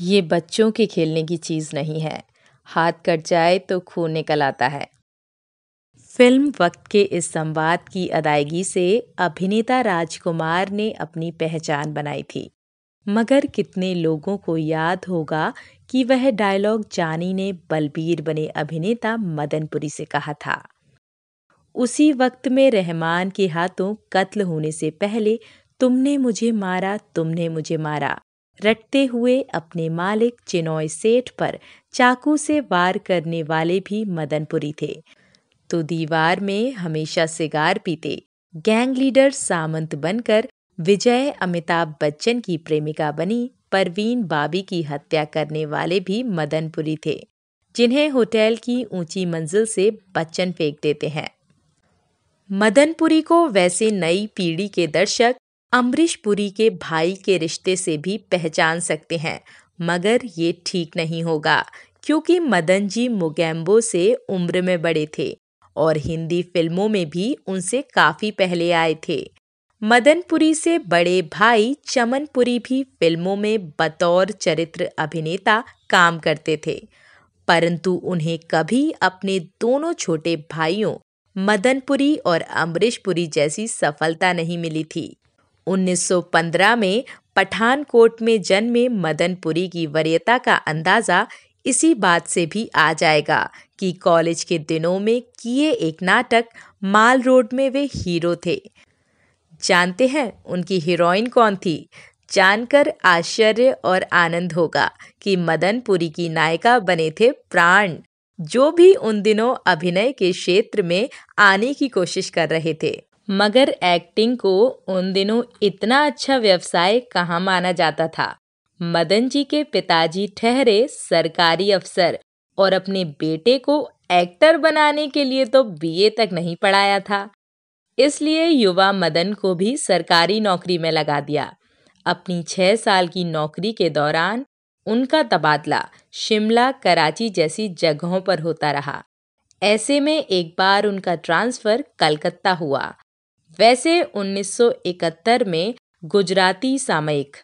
ये बच्चों के खेलने की चीज़ नहीं है हाथ कट जाए तो खून निकल आता है फिल्म वक्त के इस संवाद की अदायगी से अभिनेता राजकुमार ने अपनी पहचान बनाई थी मगर कितने लोगों को याद होगा कि वह डायलॉग जानी ने बलबीर बने अभिनेता मदनपुरी से कहा था उसी वक्त में रहमान के हाथों कत्ल होने से पहले तुमने मुझे मारा तुमने मुझे मारा रटते हुए अपने मालिक चिनोय सेठ पर चाकू से वार करने वाले भी मदनपुरी थे तो दीवार में हमेशा सिगार पीते गैंग लीडर सामंत बनकर विजय अमिताभ बच्चन की प्रेमिका बनी परवीन बाबी की हत्या करने वाले भी मदनपुरी थे जिन्हें होटल की ऊंची मंजिल से बच्चन फेंक देते हैं मदनपुरी को वैसे नई पीढ़ी के दर्शक अमरीश पुरी के भाई के रिश्ते से भी पहचान सकते हैं मगर ये ठीक नहीं होगा क्योंकि मदन जी मुगैम्बो से उम्र में बड़े थे और हिंदी फिल्मों में भी उनसे काफ़ी पहले आए थे मदनपुरी से बड़े भाई चमनपुरी भी फिल्मों में बतौर चरित्र अभिनेता काम करते थे परंतु उन्हें कभी अपने दोनों छोटे भाइयों मदनपुरी और अमरीशपुरी जैसी सफलता नहीं मिली थी 1915 में पठानकोट में जन्मे मदनपुरी की वरीयता का अंदाज़ा इसी बात से भी आ जाएगा कि कॉलेज के दिनों में किए एक नाटक माल रोड में वे हीरो थे जानते हैं उनकी हीरोइन कौन थी जानकर आश्चर्य और आनंद होगा कि मदनपुरी की नायिका बने थे प्राण जो भी उन दिनों अभिनय के क्षेत्र में आने की कोशिश कर रहे थे मगर एक्टिंग को उन दिनों इतना अच्छा व्यवसाय कहाँ माना जाता था मदन जी के पिताजी ठहरे सरकारी अफसर और अपने बेटे को एक्टर बनाने के लिए तो बीए तक नहीं पढ़ाया था इसलिए युवा मदन को भी सरकारी नौकरी में लगा दिया अपनी छः साल की नौकरी के दौरान उनका तबादला शिमला कराची जैसी जगहों पर होता रहा ऐसे में एक बार उनका ट्रांसफ़र कलकत्ता हुआ वैसे 1971 में गुजराती सामयिक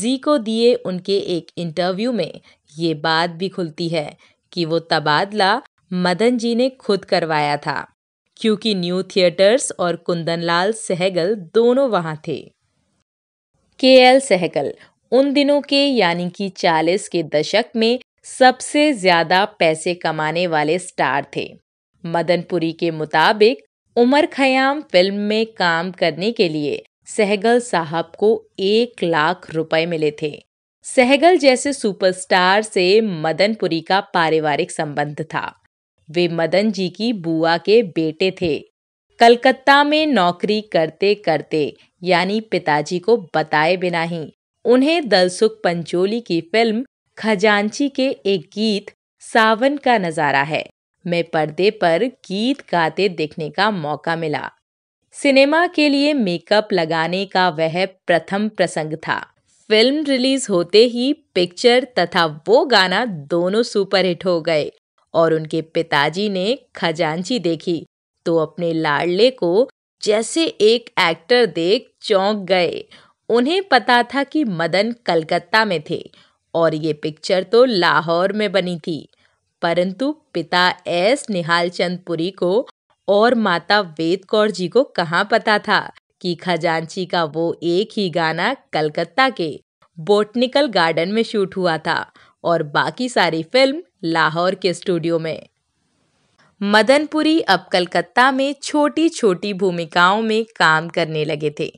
जी को दिए उनके एक इंटरव्यू में ये बात भी खुलती है कि वो तबादला मदन जी ने खुद करवाया था क्योंकि न्यू थिएटर्स और कुंदनलाल सहगल दोनों वहाँ थे के एल सहगल उन दिनों के यानी कि 40 के दशक में सबसे ज्यादा पैसे कमाने वाले स्टार थे मदनपुरी के मुताबिक उमर खयाम फिल्म में काम करने के लिए सहगल साहब को एक लाख रुपए मिले थे सहगल जैसे सुपरस्टार से मदनपुरी का पारिवारिक संबंध था वे मदन जी की बुआ के बेटे थे कलकत्ता में नौकरी करते करते यानी पिताजी को बताए बिना ही उन्हें दलसुख पंचोली की फिल्म खजांची के एक गीत सावन का नजारा है में पर्दे पर गीत गाते देखने का मौका मिला सिनेमा के लिए मेकअप लगाने का वह प्रथम प्रसंग था फिल्म रिलीज होते ही पिक्चर तथा वो गाना दोनों सुपरहिट हो गए और उनके पिताजी ने खजांची देखी तो अपने लाडले को जैसे एक एक्टर देख चौंक गए उन्हें पता था कि मदन कलकत्ता में थे और ये पिक्चर तो लाहौर में बनी थी परंतु पिता एस निहाल चंदपुरी को और माता वेद कौर जी को कहाँ पता था कि खजांची का वो एक ही गाना कलकत्ता के बोटनिकल गार्डन में शूट हुआ था और बाकी सारी फिल्म लाहौर के स्टूडियो में मदनपुरी अब कलकत्ता में छोटी छोटी भूमिकाओं में काम करने लगे थे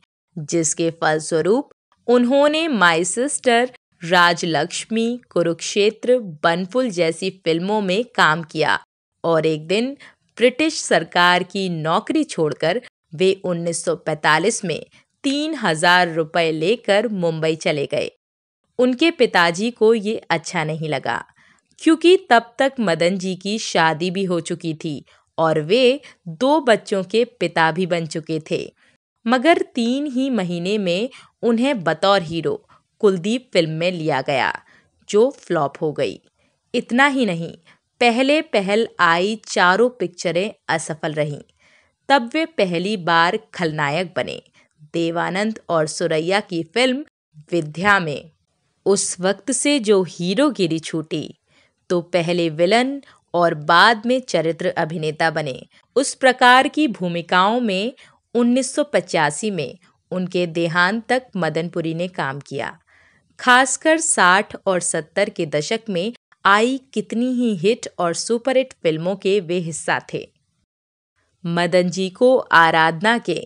जिसके फलस्वरूप उन्होंने माई सिस्टर राजलक्ष्मी कुरुक्षेत्र बनफुल जैसी फिल्मों में काम किया और एक दिन ब्रिटिश सरकार की नौकरी छोड़कर वे 1945 में तीन हजार रुपये लेकर मुंबई चले गए उनके पिताजी को ये अच्छा नहीं लगा क्योंकि तब तक मदन जी की शादी भी हो चुकी थी और वे दो बच्चों के पिता भी बन चुके थे मगर तीन ही महीने में उन्हें बतौर हीरो कुलदीप फिल्म में लिया गया जो फ्लॉप हो गई इतना ही नहीं पहले पहल आई चारों पिक्चरें असफल रहीं तब वे पहली बार खलनायक बने देवानंद और सुरैया की फिल्म विद्या में उस वक्त से जो हीरो गिरी छूटी तो पहले विलन और बाद में चरित्र अभिनेता बने उस प्रकार की भूमिकाओं में 1985 में उनके देहांत तक मदनपुरी ने काम किया खासकर 60 और 70 के दशक में आई कितनी ही हिट और सुपरहिट फिल्मों के वे हिस्सा थे मदन जी को आराधना के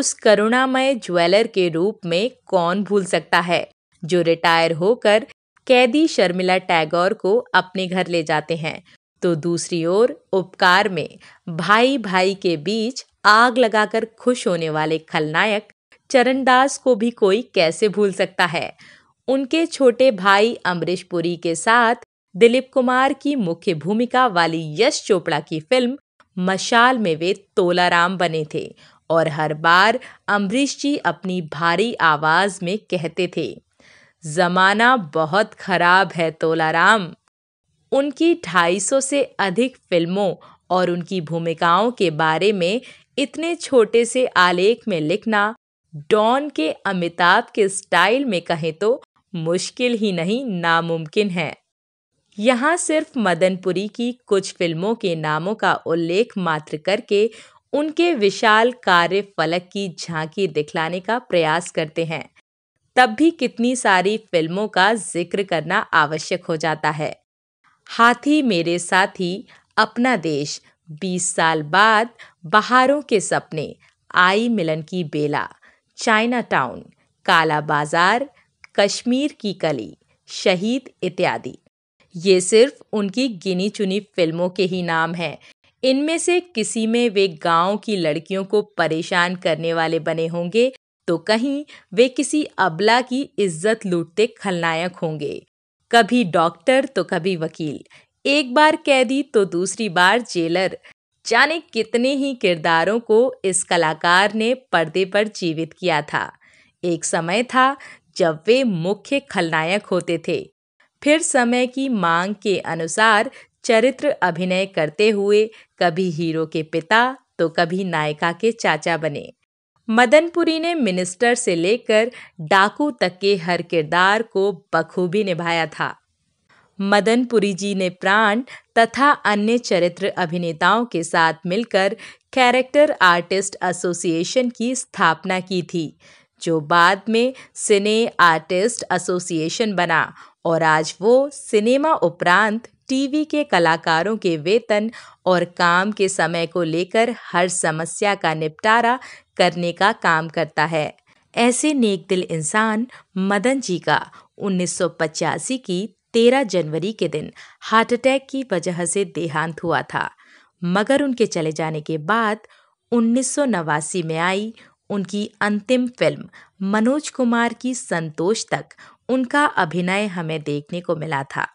उस करुणामय ज्वेलर के रूप में कौन भूल सकता है जो रिटायर होकर कैदी शर्मिला टैगोर को अपने घर ले जाते हैं तो दूसरी ओर उपकार में भाई भाई के बीच आग लगाकर खुश होने वाले खलनायक चरणदास को भी कोई कैसे भूल सकता है उनके छोटे भाई अमरीश पुरी के साथ दिलीप कुमार की मुख्य भूमिका वाली यश चोपड़ा की फिल्म मशाल में वे तोलाराम बने थे और हर बार अम्बरीश जी अपनी भारी आवाज में कहते थे जमाना बहुत खराब है तोलाराम उनकी 250 से अधिक फिल्मों और उनकी भूमिकाओं के बारे में इतने छोटे से आलेख में लिखना डॉन के अमिताभ के स्टाइल में कहें तो मुश्किल ही नहीं नामुमकिन है यहाँ सिर्फ मदनपुरी की कुछ फिल्मों के नामों का उल्लेख मात्र करके उनके विशाल कार्य फलक की झांकी दिखलाने का प्रयास करते हैं तब भी कितनी सारी फिल्मों का जिक्र करना आवश्यक हो जाता है हाथी मेरे साथी अपना देश 20 साल बाद बहारों के सपने आई मिलन की बेला चाइना टाउन काला बाजार कश्मीर की कली शहीद इत्यादि ये सिर्फ उनकी गिनी चुनी फिल्मों के ही नाम हैं इनमें से किसी में वे गांव की लड़कियों को परेशान करने वाले बने होंगे तो कहीं वे किसी अबला की इज्जत लूटते खलनायक होंगे कभी डॉक्टर तो कभी वकील एक बार कैदी तो दूसरी बार जेलर जाने कितने ही किरदारों को इस कलाकार ने पर्दे पर जीवित किया था एक समय था जब वे मुख्य खलनायक होते थे फिर समय की मांग के अनुसार चरित्र अभिनय करते हुए कभी हीरो के पिता तो कभी नायिका के चाचा बने मदनपुरी ने मिनिस्टर से लेकर डाकू तक के हर किरदार को बखूबी निभाया था मदनपुरी जी ने प्राण तथा अन्य चरित्र अभिनेताओं के साथ मिलकर कैरेक्टर आर्टिस्ट एसोसिएशन की स्थापना की थी जो बाद में सिने आर्टिस्ट एसोसिएशन बना और आज वो सिनेमा उपरांत टीवी के कलाकारों के वेतन और काम के समय को लेकर हर समस्या का निपटारा करने का काम करता है ऐसे नेक दिल इंसान मदन जी का उन्नीस की 13 जनवरी के दिन हार्ट अटैक की वजह से देहांत हुआ था मगर उनके चले जाने के बाद उन्नीस में आई उनकी अंतिम फिल्म मनोज कुमार की संतोष तक उनका अभिनय हमें देखने को मिला था